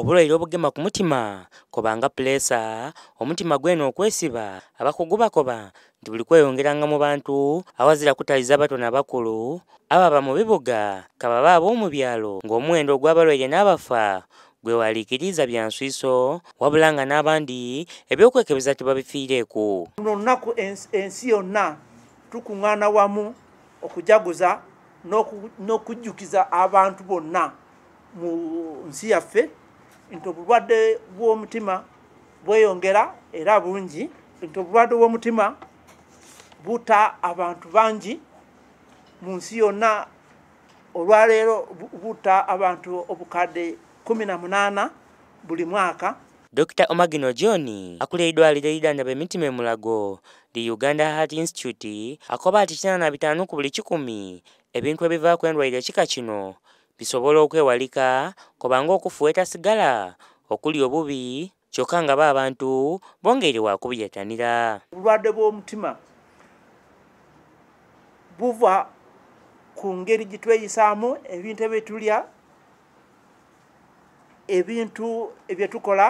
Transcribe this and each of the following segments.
obulwaire obugema ku mutima kobanga puleesa omutima gweno okwesiba abakugubakoba nti buli kweyongeranga mu bantu awazira kutaliza bato n'abakulu ababa mu bibuga kababa ab'omu byalo ng'omuwendo ogw'abalwaire n'abafa gwewaliikiriza bya nswiso wabula nga n'abandi ebyokwekebeza tebabifiireeku nonnaku ensi yonna tukuŋŋaana wamu okujaguza n'okujjukiza abantu bonna mu nsi yaffe nti obulwadde bwomutima bweyongera era bungi nti obulwadde bwomutima buta abantu bangi mu nsi yonna olwaleero buta abantu obukadde 18 buli mwaka dr omagino john akulira eddwaliro eridanjaba emitima emulago the uganda heart institute akoba ati 5 ku buli 1 ebintu ebivaako endwaliro ekika kino bisobola okwewalika kubanga okufuweta sigala okuli obubi kyokka nga bo abantu bongeri wakubuyatanira obulwadde bw'omutima buva ku ngeri gyetweyisaamu ebintu ebyetulya ebintu ebyetukola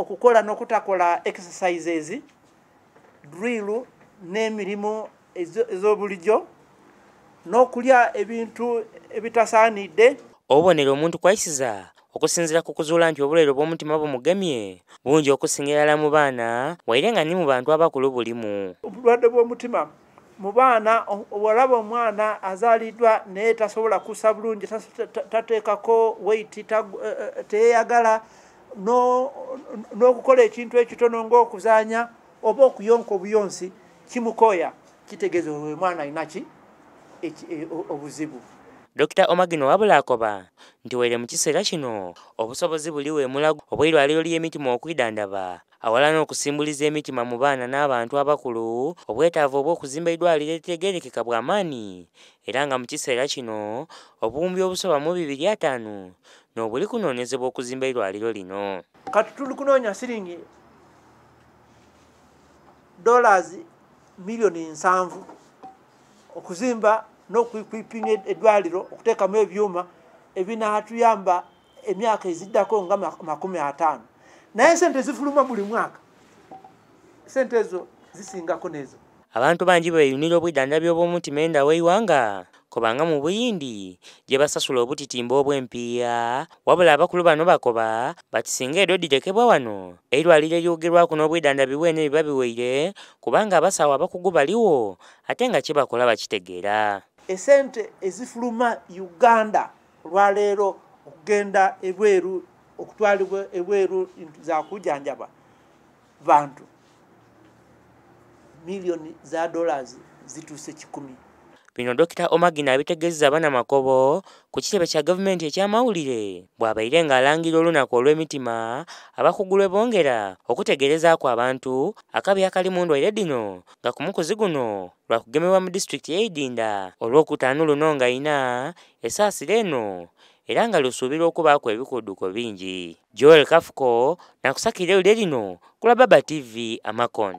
okukola n'okutakola exercises drill n'emirimu ez'obulijjo ezo n'okulya ebintu ebitasaanidde obubonera omuntu kwayisiza okusinziira ku kuzuula nti obulwaire obw'omutima bumugemye bungi okusinga erala mu baana waire nga ni mu bantu abakulu bulimu obulwadde bw'omutima mu baana walaba omwana azaaliddwa naye tasobola kussa bulungi tateekako weiti eh, eh, teyeyagala n'okukola ekintu ekitono ng'okuzaanya oba okuyonka obuyonsi kimukooya kitegeeza omwana alinaki E, obuzibu dr omagino wabula akoba nti weere mu kiseera kino obusobozi buli weemulago obwerwaliro ly'emitima okwidandaba awala n'okusimbuliza emitima mu baana n'abantu abakulu obwetaavu obw'okuzimba eddwaliro eritegerekeka bwa maanyi era nga mu kiseera kino obuwumbi obusoba mu bibiri ataano n'obuli kunoonyezebwa okuzimba eddwaliro lino kati tuli kunoonya siringi dollars miliyoni nsanvu okuzimba nokuipima edwaliro okutekamu ebyuma ebinatuyamba emyaka eziddako nga makumi atano naye sente zifuluma buli mwaka sente ezo zisingako nezo abantu bangi beyunira obwidandabi obwomutima endawo eiwanga kubanga mu buyindi gye basasula obutitimba obw'empiya wabula abakulu bano bakoba batisinga edo direkebwa wano erwaliro eryogerwako n'obwidandabi bwene biba biweire kubanga abasawo abakugu baliwo ate nga kyebakola bakitegeera esente ezifuluma uganda olwaleero okugenda ebweru okutwalibwa ebweru zakujanjaba bantu miliyoni za dollars zituuse kikumi bino dokita omagina abitegezza abaana makobo ku kitebe kya gavumenti ekyamawulire bw'abaire ng'alangira olunaku olw'emitima abakugulwe bongera okutegereza ku abantu akabi akali mu ndwaire dino nga ku mukozi guno lwakugemebwa mu disitulikiti yeidinda olwokutaanu luno nga ina esaasira eno era nga lusuubirwa okubaako ebikuduko bingi joel kafuko nakusakira eulye lino kulababa tv amakondo